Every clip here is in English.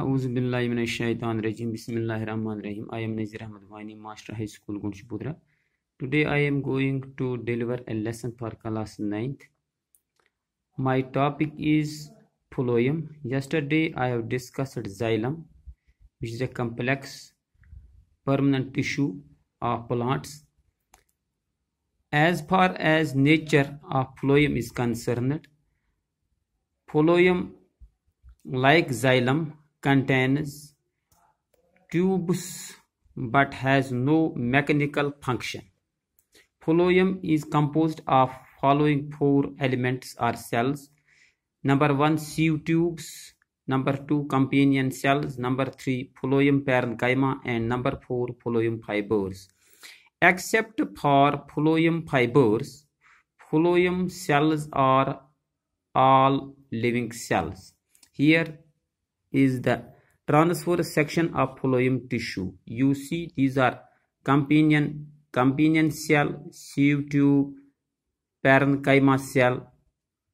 Auzubillahimineşşeytanirracim. Bismillahirrahmanirrahim. I am Nazir Ahmed Waini, Master High School, Gundshipudra. Today I am going to deliver a lesson for class 9th. My topic is phloem. Yesterday I have discussed xylem, which is a complex permanent tissue of plants. As far as nature of phloem is concerned, phloem like xylem contains tubes but has no mechanical function. Phloem is composed of following four elements or cells. Number one, sieve tubes. Number two, companion cells. Number three, phloem parenchyma. And number four, phloem fibers. Except for phloem fibers, phloem cells are all living cells. Here, is the transverse section of phloem tissue. You see these are companion, companion cell, sieve tube, parenchyma cell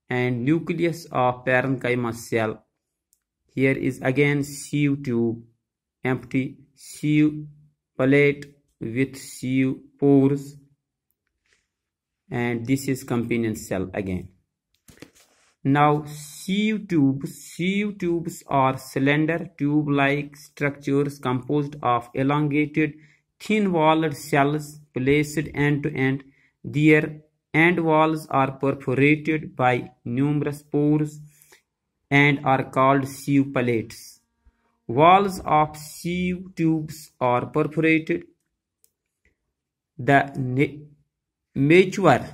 and nucleus of parenchyma cell. Here is again sieve tube, empty sieve plate with sieve pores and this is companion cell again. Now sieve tubes Sieve tubes are slender tube-like structures composed of elongated thin-walled shells placed end-to-end. -end. Their end walls are perforated by numerous pores and are called sieve plates. Walls of sieve tubes are perforated. The mature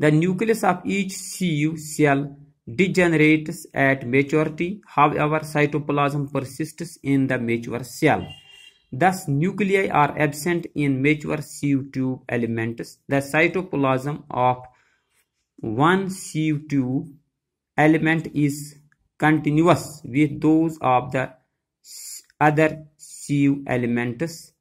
the nucleus of each CU cell degenerates at maturity. However, cytoplasm persists in the mature cell. Thus, nuclei are absent in mature CU tube elements. The cytoplasm of one CU tube element is continuous with those of the other CU elements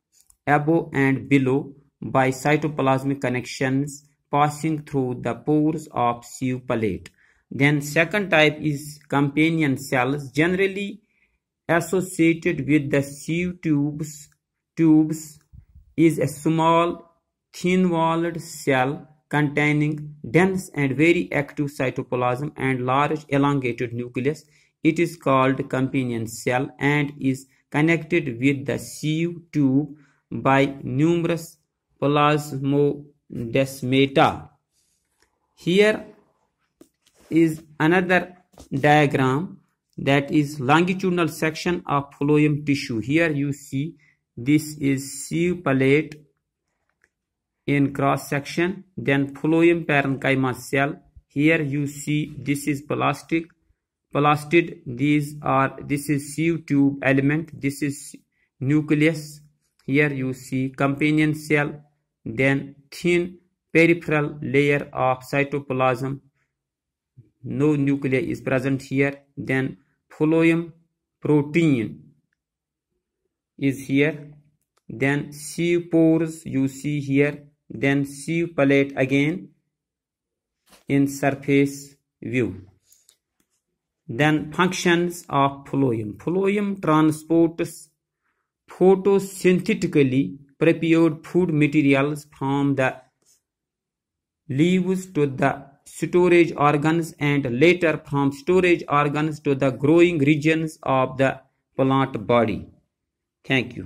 above and below by cytoplasmic connections passing through the pores of plate. Then second type is companion cells generally associated with the sieve tubes. Tubes is a small thin-walled cell containing dense and very active cytoplasm and large elongated nucleus. It is called companion cell and is connected with the sieve tube by numerous plasmo Decimeter. Here is another diagram that is longitudinal section of phloem tissue. Here you see this is sieve palate in cross section then phloem parenchyma cell here you see this is plastic plastid these are this is sieve tube element this is nucleus here you see companion cell then thin peripheral layer of cytoplasm no nuclei is present here then phloem protein is here then C pores you see here then C palate again in surface view then functions of phloem phloem transports photosynthetically prepared food materials from the leaves to the storage organs and later from storage organs to the growing regions of the plant body. Thank you.